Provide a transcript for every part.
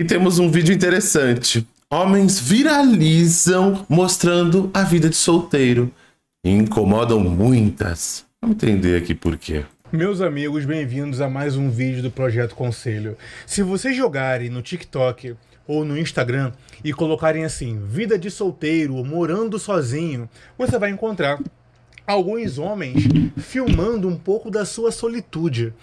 E temos um vídeo interessante. Homens viralizam mostrando a vida de solteiro. E incomodam muitas. Vamos entender aqui por quê. Meus amigos, bem-vindos a mais um vídeo do Projeto Conselho. Se vocês jogarem no TikTok ou no Instagram e colocarem assim, vida de solteiro ou morando sozinho, você vai encontrar alguns homens filmando um pouco da sua solitude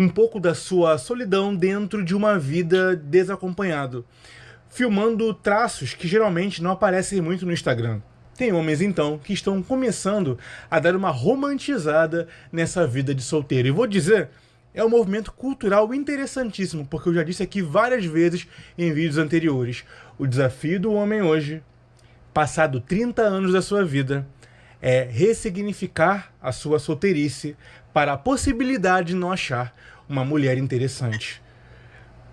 um pouco da sua solidão dentro de uma vida desacompanhado, filmando traços que geralmente não aparecem muito no Instagram. Tem homens então que estão começando a dar uma romantizada nessa vida de solteiro. E vou dizer, é um movimento cultural interessantíssimo, porque eu já disse aqui várias vezes em vídeos anteriores. O desafio do homem hoje, passado 30 anos da sua vida, é ressignificar a sua solteirice para a possibilidade de não achar uma mulher interessante.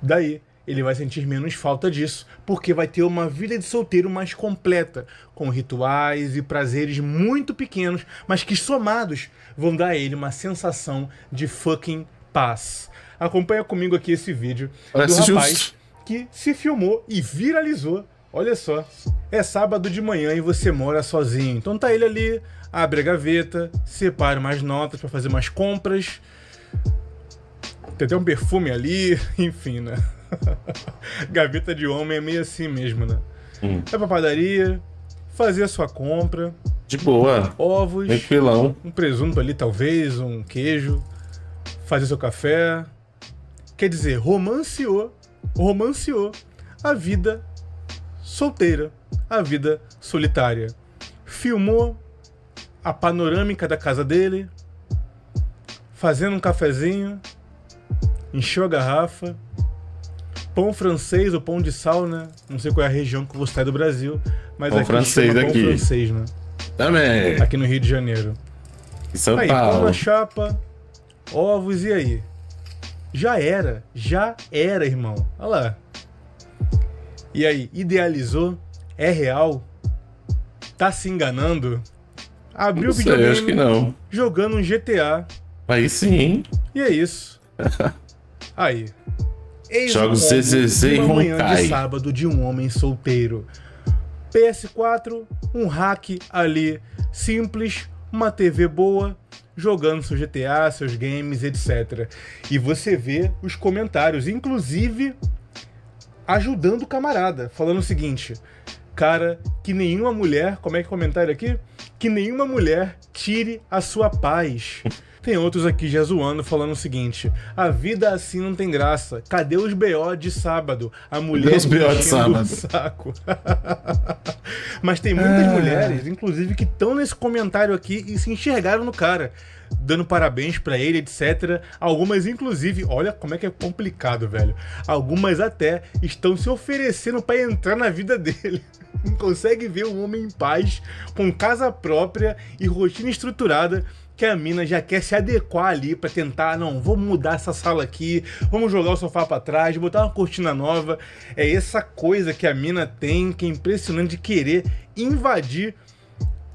Daí, ele vai sentir menos falta disso, porque vai ter uma vida de solteiro mais completa, com rituais e prazeres muito pequenos, mas que somados vão dar a ele uma sensação de fucking paz. Acompanha comigo aqui esse vídeo Parece do rapaz justo. que se filmou e viralizou Olha só, é sábado de manhã e você mora sozinho. Então tá ele ali, abre a gaveta, separa umas notas para fazer umas compras. Tem até um perfume ali, enfim, né? gaveta de homem é meio assim mesmo, né? Hum. Vai pra padaria, fazer a sua compra. De boa. Ovos. Tranquilão. Um presunto ali, talvez, um queijo. Fazer seu café. Quer dizer, romanceou. Romanceou a vida solteira, a vida solitária. Filmou a panorâmica da casa dele, fazendo um cafezinho, encheu a garrafa, pão francês ou pão de sal, né? Não sei qual é a região que você está do Brasil, mas pão aqui francês chama aqui. pão francês, né? Também. Aqui no Rio de Janeiro. Em São aí, Paulo. Pão na chapa, ovos e aí? Já era, já era, irmão. Olha lá. E aí, idealizou? É real? Tá se enganando? Abriu o videogame acho que não. jogando um GTA. Aí sim. E é isso. aí. Jogos um CCC e manhã de sábado de um homem solteiro. PS4, um hack ali, simples, uma TV boa, jogando seu GTA, seus games, etc. E você vê os comentários, inclusive ajudando o camarada, falando o seguinte: Cara, que nenhuma mulher, como é que é o comentário aqui? Que nenhuma mulher tire a sua paz. Tem outros aqui já zoando, falando o seguinte: a vida assim não tem graça. Cadê os BO de sábado? A mulher BO de sábado. saco. Mas tem muitas é... mulheres, inclusive, que estão nesse comentário aqui e se enxergaram no cara dando parabéns para ele, etc. Algumas, inclusive, olha como é que é complicado, velho. Algumas até estão se oferecendo para entrar na vida dele. Não consegue ver um homem em paz, com casa própria e rotina estruturada, que a mina já quer se adequar ali para tentar, não, vamos mudar essa sala aqui, vamos jogar o sofá para trás, botar uma cortina nova. É essa coisa que a mina tem, que é impressionante de querer invadir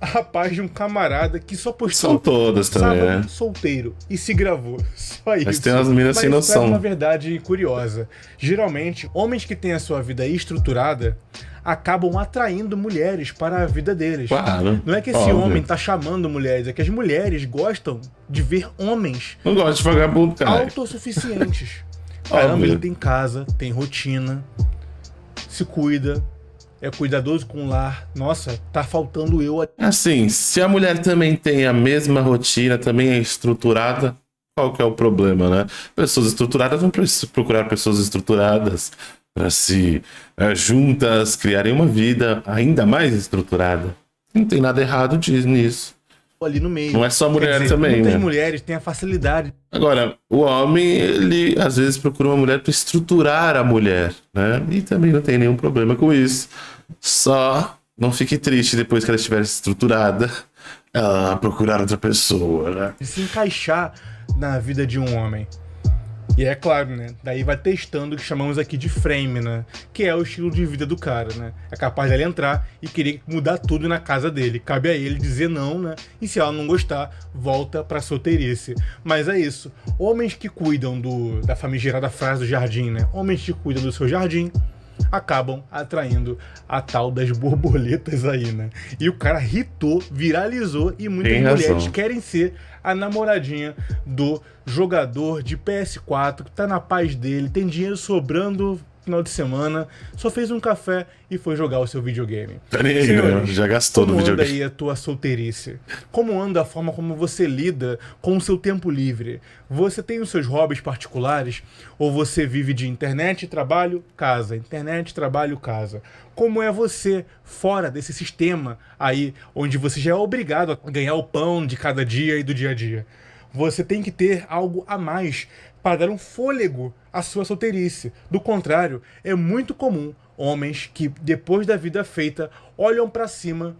a paz de um camarada que só postou São todas também, é. solteiro e se gravou. Só isso. Mas tem umas minas sem é noção. É uma verdade curiosa. Geralmente, homens que têm a sua vida estruturada acabam atraindo mulheres para a vida deles. Claro. Não é que esse óbvio. homem tá chamando mulheres, é que as mulheres gostam de ver homens. Não gosto de vagabundo, cara. Autossuficientes. Caramba, ele tem casa, tem rotina, se cuida, é cuidadoso com o lar. Nossa, tá faltando eu Assim, se a mulher também tem a mesma rotina, também é estruturada, qual que é o problema, né? Pessoas estruturadas vão procurar pessoas estruturadas para se eh, juntas criarem uma vida ainda mais estruturada. Não tem nada errado nisso. Ali no meio. Não é só mulher dizer, também. Não né? tem mulheres, tem a facilidade. Agora, o homem, ele às vezes procura uma mulher para estruturar a mulher, né? E também não tem nenhum problema com isso. Só não fique triste depois que ela estiver estruturada, ela procurar outra pessoa, né? E se encaixar na vida de um homem. E é claro, né? Daí vai testando o que chamamos aqui de frame, né? Que é o estilo de vida do cara, né? É capaz dele entrar e querer mudar tudo na casa dele. Cabe a ele dizer não, né? E se ela não gostar, volta pra solteirice. Mas é isso. Homens que cuidam do, da famigerada frase do jardim, né? Homens que cuidam do seu jardim acabam atraindo a tal das borboletas aí, né? E o cara hitou, viralizou e muitas Tem mulheres razão. querem ser a namoradinha do jogador de PS4 que tá na paz dele, tem dinheiro sobrando, final de semana, só fez um café e foi jogar o seu videogame. Peraí, já gastou no videogame. Como anda aí a tua solteirice? Como anda a forma como você lida com o seu tempo livre? Você tem os seus hobbies particulares ou você vive de internet, trabalho, casa, internet, trabalho, casa? Como é você fora desse sistema aí onde você já é obrigado a ganhar o pão de cada dia e do dia a dia? Você tem que ter algo a mais para dar um fôlego à sua solteirice. Do contrário, é muito comum homens que, depois da vida feita, olham para cima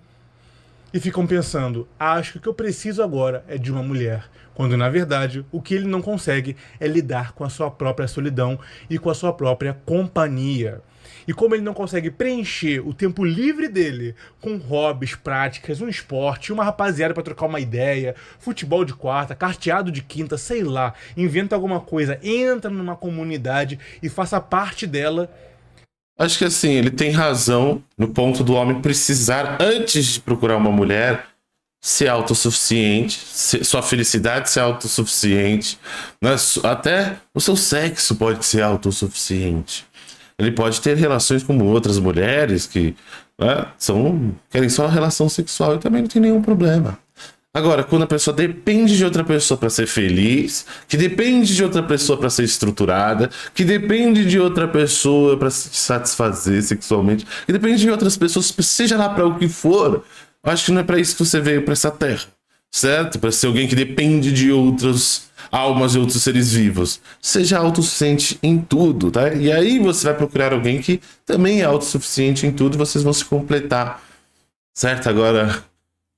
e ficam pensando: acho que o que eu preciso agora é de uma mulher. Quando na verdade o que ele não consegue é lidar com a sua própria solidão e com a sua própria companhia. E como ele não consegue preencher o tempo livre dele com hobbies, práticas, um esporte, uma rapaziada para trocar uma ideia, futebol de quarta, carteado de quinta, sei lá, inventa alguma coisa, entra numa comunidade e faça parte dela. Acho que assim, ele tem razão no ponto do homem precisar, antes de procurar uma mulher, ser autossuficiente, ser, sua felicidade ser autossuficiente, né? até o seu sexo pode ser autossuficiente. Ele pode ter relações como outras mulheres que né, são, querem só relação sexual e também não tem nenhum problema. Agora, quando a pessoa depende de outra pessoa para ser feliz, que depende de outra pessoa para ser estruturada, que depende de outra pessoa para se satisfazer sexualmente, que depende de outras pessoas, seja lá para o que for, acho que não é para isso que você veio para essa terra certo? Para ser alguém que depende de outras almas e outros seres vivos. Seja autossuficiente em tudo, tá? E aí você vai procurar alguém que também é autossuficiente em tudo, vocês vão se completar. Certo? Agora,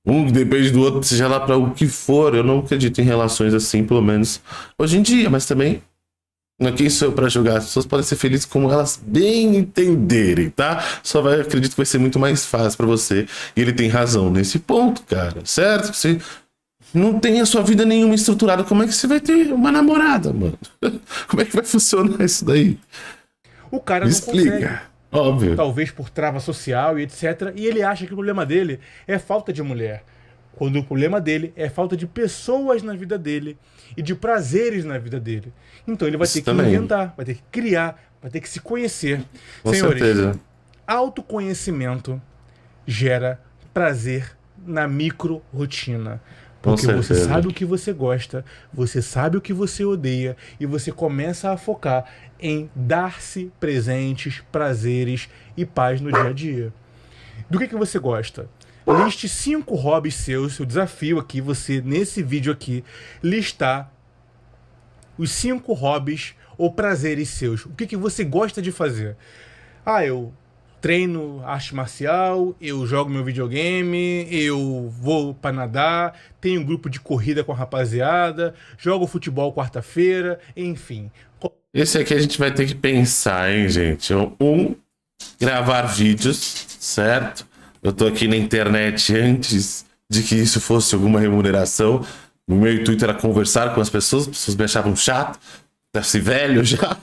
um depende do outro, seja lá para o que for. Eu não acredito em relações assim, pelo menos hoje em dia, mas também né, quem sou eu para julgar? As pessoas podem ser felizes como elas bem entenderem, tá? Só vai, acredito que vai ser muito mais fácil para você. E ele tem razão nesse ponto, cara, certo? não tem a sua vida nenhuma estruturada, como é que você vai ter uma namorada, mano? Como é que vai funcionar isso daí? O cara Me não explica. Consegue. Óbvio. Talvez por trava social e etc. E ele acha que o problema dele é falta de mulher. Quando o problema dele é falta de pessoas na vida dele e de prazeres na vida dele. Então ele vai isso ter também. que inventar, vai ter que criar, vai ter que se conhecer. Com Senhores, certeza. autoconhecimento gera prazer na micro rotina. Porque você sabe o que você gosta, você sabe o que você odeia e você começa a focar em dar-se presentes, prazeres e paz no dia a dia. Do que, que você gosta? Liste cinco hobbies seus, seu desafio aqui, você nesse vídeo aqui, listar os cinco hobbies ou prazeres seus. O que, que você gosta de fazer? Ah, eu treino arte marcial, eu jogo meu videogame, eu vou para nadar, tenho um grupo de corrida com a rapaziada, jogo futebol quarta-feira, enfim. Esse aqui a gente vai ter que pensar, hein, gente? Um, gravar vídeos, certo? Eu tô aqui na internet antes de que isso fosse alguma remuneração. O meu intuito era conversar com as pessoas, as pessoas me achavam chato, se velho já.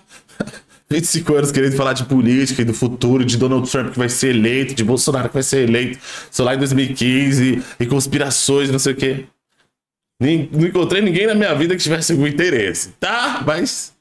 25 anos querendo falar de política e do futuro, de Donald Trump que vai ser eleito, de Bolsonaro que vai ser eleito, sou lá em 2015, e conspirações, não sei o quê. Nem, não encontrei ninguém na minha vida que tivesse algum interesse, tá? Mas.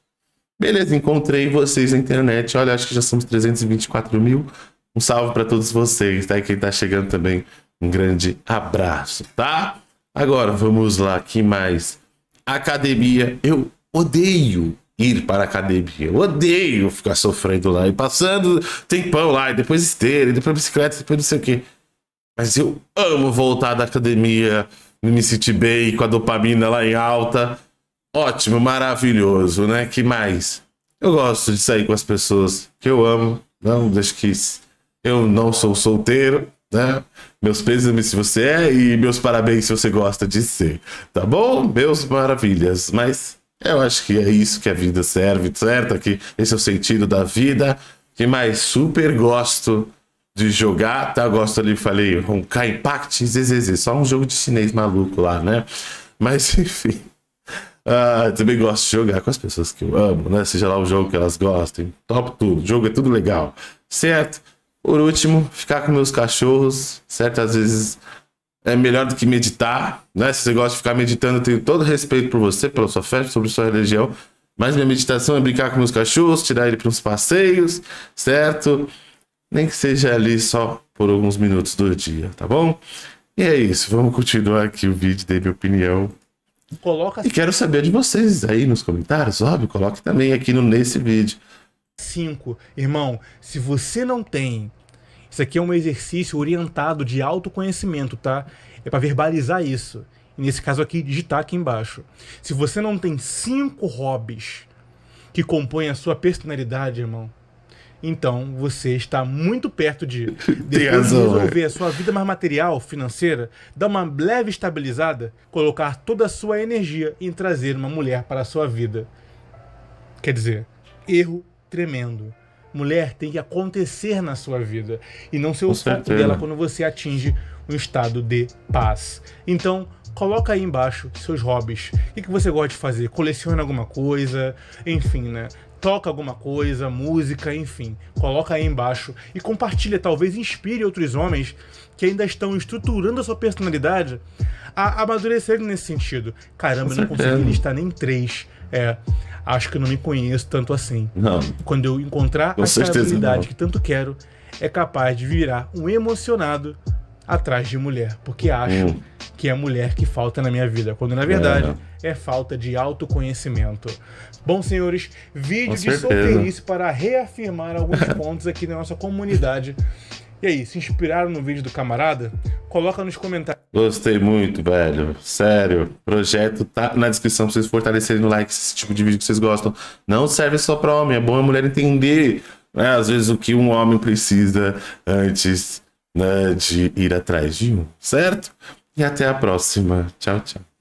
Beleza, encontrei vocês na internet. Olha, acho que já somos 324 mil. Um salve para todos vocês, tá? E quem tá chegando também, um grande abraço, tá? Agora, vamos lá, que mais? Academia. Eu odeio ir para a academia. Eu odeio ficar sofrendo lá e passando tempão lá, e depois esteira, e depois bicicleta, e depois não sei o quê. Mas eu amo voltar da academia, me sentir bem, com a dopamina lá em alta. Ótimo, maravilhoso, né? Que mais? Eu gosto de sair com as pessoas que eu amo, não deixo que eu não sou solteiro, né? Meus pêsames se você é e meus parabéns se você gosta de ser, tá bom? Meus maravilhas, mas eu acho que é isso que a vida serve, certo? Que esse é o sentido da vida. Que mais super gosto de jogar, tá? Gosto ali, falei, Honkai Impact, ZZZ, só um jogo de chinês maluco lá, né? Mas enfim. Ah, também gosto de jogar com as pessoas que eu amo, né? Seja lá o jogo que elas gostem. Top tudo. O jogo é tudo legal. Certo? Por último, ficar com meus cachorros. Certo? Às vezes é melhor do que meditar, né? Se você gosta de ficar meditando, eu tenho todo respeito por você, pela sua fé, sobre sua religião. Mas minha meditação é brincar com meus cachorros, tirar ele para uns passeios, certo? Nem que seja ali só por alguns minutos do dia, tá bom? E é isso, vamos continuar aqui o vídeo, dei minha opinião. Coloca... E quero saber de vocês aí nos comentários, óbvio, coloque também aqui no, nesse vídeo. 5. Irmão, se você não tem isso aqui é um exercício orientado de autoconhecimento, tá? É para verbalizar isso. E nesse caso aqui, digitar aqui embaixo. Se você não tem cinco hobbies que compõem a sua personalidade, irmão, então você está muito perto de de resolver a sua vida mais material, financeira, dar uma leve estabilizada, colocar toda a sua energia em trazer uma mulher para a sua vida. Quer dizer, erro tremendo mulher tem que acontecer na sua vida e não ser o foco dela quando você atinge um estado de paz. Então, coloca aí embaixo seus hobbies. O que, você gosta de fazer? Coleciona alguma coisa? Enfim, né? Toca alguma coisa, música, enfim. Coloca aí embaixo e compartilha, talvez inspire outros homens que ainda estão estruturando a sua personalidade a amadurecerem nesse sentido. Caramba, eu não consegui listar nem três. É acho que eu não me conheço tanto assim. Não. Quando eu encontrar Com a estabilidade que tanto quero, é capaz de virar um emocionado atrás de mulher, porque acho hum. que é mulher que falta na minha vida, quando na verdade é, é falta de autoconhecimento. Bom, senhores, vídeo Com de solteirice para reafirmar alguns pontos aqui da nossa comunidade. E aí, se inspiraram no vídeo do camarada? Coloca nos comentários. Gostei muito, velho. Sério. Projeto tá na descrição pra vocês fortalecerem no like esse tipo de vídeo que vocês gostam. Não serve só pra homem, é bom a mulher entender, né, às vezes, o que um homem precisa antes né, de ir atrás de um, certo? E até a próxima. Tchau, tchau.